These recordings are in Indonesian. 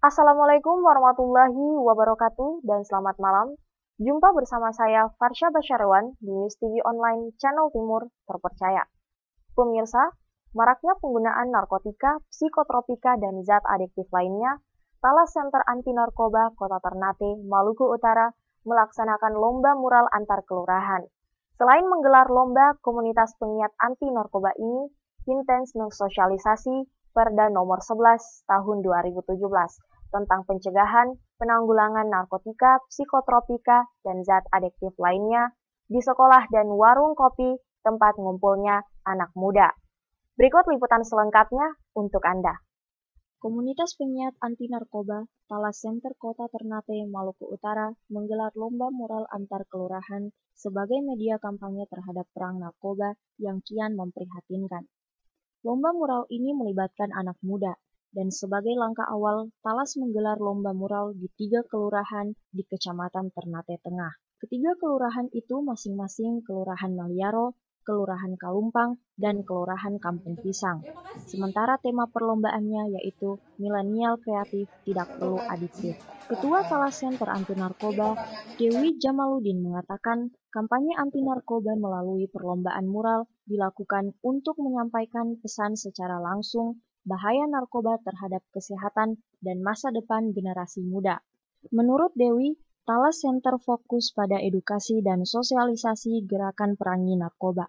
Assalamualaikum warahmatullahi wabarakatuh dan selamat malam. Jumpa bersama saya Farsha Basyarwan di News TV Online Channel Timur Terpercaya. Pemirsa, maraknya penggunaan narkotika, psikotropika, dan zat adiktif lainnya, Talas Center Anti Narkoba Kota Ternate, Maluku Utara melaksanakan lomba mural antar kelurahan. Selain menggelar lomba, komunitas pengiat anti narkoba ini intens mensosialisasi Perda Nomor 11 Tahun 2017 tentang pencegahan, penanggulangan narkotika, psikotropika, dan zat adiktif lainnya di sekolah dan warung kopi tempat ngumpulnya anak muda. Berikut liputan selengkapnya untuk Anda. Komunitas penyiat anti narkoba Talas Center Kota Ternate, Maluku Utara menggelar lomba mural antar kelurahan sebagai media kampanye terhadap perang narkoba yang kian memprihatinkan. Lomba mural ini melibatkan anak muda, dan sebagai langkah awal, Talas menggelar lomba mural di tiga kelurahan di Kecamatan Ternate Tengah. Ketiga kelurahan itu masing-masing Kelurahan Maliaro, Kelurahan Kalumpang, dan Kelurahan Kampung Pisang. Sementara tema perlombaannya yaitu Milenial Kreatif Tidak Perlu Adiktif. Ketua Salah Center Anti Narkoba, Dewi Jamaludin mengatakan kampanye anti narkoba melalui perlombaan mural dilakukan untuk menyampaikan pesan secara langsung bahaya narkoba terhadap kesehatan dan masa depan generasi muda. Menurut Dewi, Talas Center fokus pada edukasi dan sosialisasi gerakan perangi narkoba.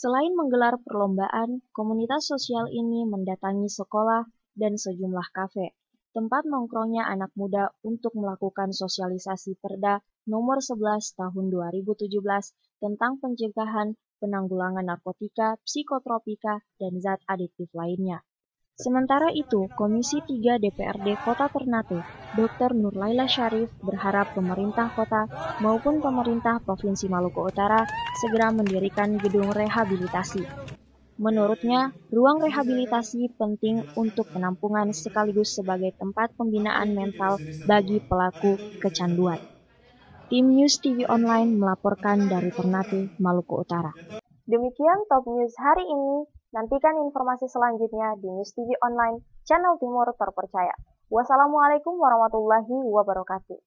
Selain menggelar perlombaan, komunitas sosial ini mendatangi sekolah dan sejumlah kafe, tempat nongkrongnya anak muda untuk melakukan sosialisasi perda nomor 11 tahun 2017 tentang pencegahan penanggulangan narkotika, psikotropika, dan zat adiktif lainnya. Sementara itu, Komisi 3 DPRD Kota Ternate, Dr. Nur Laila Syarif berharap pemerintah kota maupun pemerintah Provinsi Maluku Utara segera mendirikan gedung rehabilitasi. Menurutnya, ruang rehabilitasi penting untuk penampungan sekaligus sebagai tempat pembinaan mental bagi pelaku kecanduan. Tim News TV Online melaporkan dari Ternate, Maluku Utara. Demikian top news hari ini. Nantikan informasi selanjutnya di News TV Online, channel Timur terpercaya. Wassalamualaikum warahmatullahi wabarakatuh.